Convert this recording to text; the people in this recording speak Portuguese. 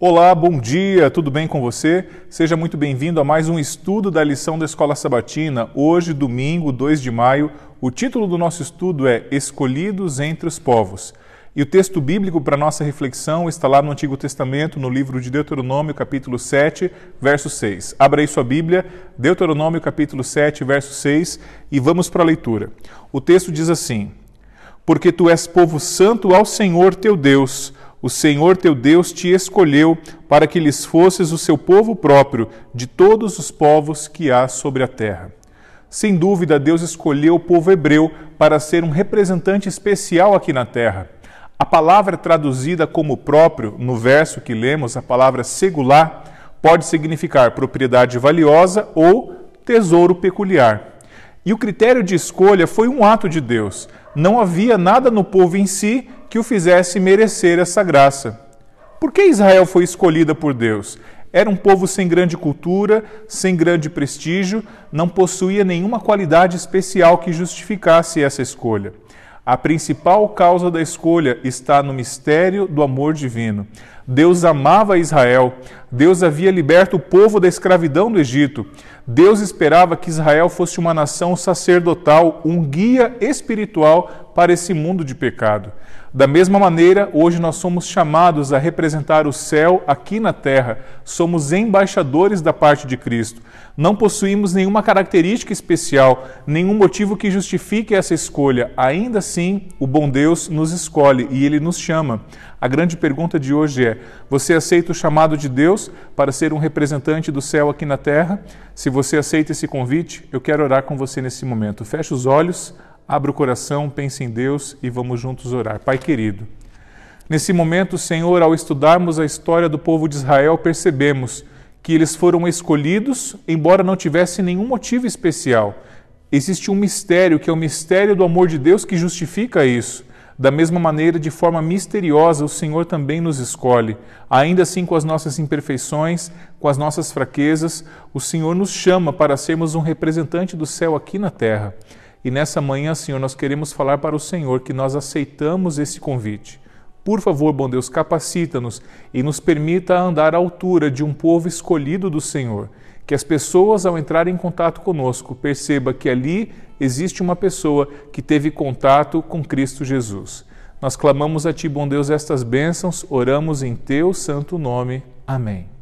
Olá, bom dia, tudo bem com você? Seja muito bem-vindo a mais um estudo da lição da Escola Sabatina. Hoje, domingo, 2 de maio, o título do nosso estudo é Escolhidos entre os Povos. E o texto bíblico para nossa reflexão está lá no Antigo Testamento, no livro de Deuteronômio, capítulo 7, verso 6. Abra aí sua Bíblia, Deuteronômio, capítulo 7, verso 6, e vamos para a leitura. O texto diz assim: Porque tu és povo santo ao Senhor teu Deus o Senhor teu Deus te escolheu para que lhes fosses o seu povo próprio de todos os povos que há sobre a terra. Sem dúvida, Deus escolheu o povo hebreu para ser um representante especial aqui na terra. A palavra traduzida como próprio, no verso que lemos, a palavra segular, pode significar propriedade valiosa ou tesouro peculiar. E o critério de escolha foi um ato de Deus. Não havia nada no povo em si que o fizesse merecer essa graça. Por que Israel foi escolhida por Deus? Era um povo sem grande cultura, sem grande prestígio, não possuía nenhuma qualidade especial que justificasse essa escolha. A principal causa da escolha está no mistério do amor divino. Deus amava Israel, Deus havia liberto o povo da escravidão do Egito, Deus esperava que Israel fosse uma nação sacerdotal, um guia espiritual para esse mundo de pecado. Da mesma maneira, hoje nós somos chamados a representar o céu aqui na terra, somos embaixadores da parte de Cristo. Não possuímos nenhuma característica especial, nenhum motivo que justifique essa escolha. Ainda assim, o bom Deus nos escolhe e ele nos chama. A grande pergunta de hoje é: você aceita o chamado de Deus para ser um representante do céu aqui na terra? Se você aceita esse convite, eu quero orar com você nesse momento. Feche os olhos, abra o coração, pense em Deus e vamos juntos orar. Pai querido, nesse momento, Senhor, ao estudarmos a história do povo de Israel, percebemos que eles foram escolhidos, embora não tivessem nenhum motivo especial. Existe um mistério, que é o mistério do amor de Deus que justifica isso. Da mesma maneira, de forma misteriosa, o Senhor também nos escolhe. Ainda assim, com as nossas imperfeições, com as nossas fraquezas, o Senhor nos chama para sermos um representante do céu aqui na terra. E nessa manhã, Senhor, nós queremos falar para o Senhor que nós aceitamos esse convite. Por favor, bom Deus, capacita-nos e nos permita andar à altura de um povo escolhido do Senhor que as pessoas, ao entrar em contato conosco, perceba que ali existe uma pessoa que teve contato com Cristo Jesus. Nós clamamos a Ti, bom Deus, estas bênçãos, oramos em Teu santo nome. Amém.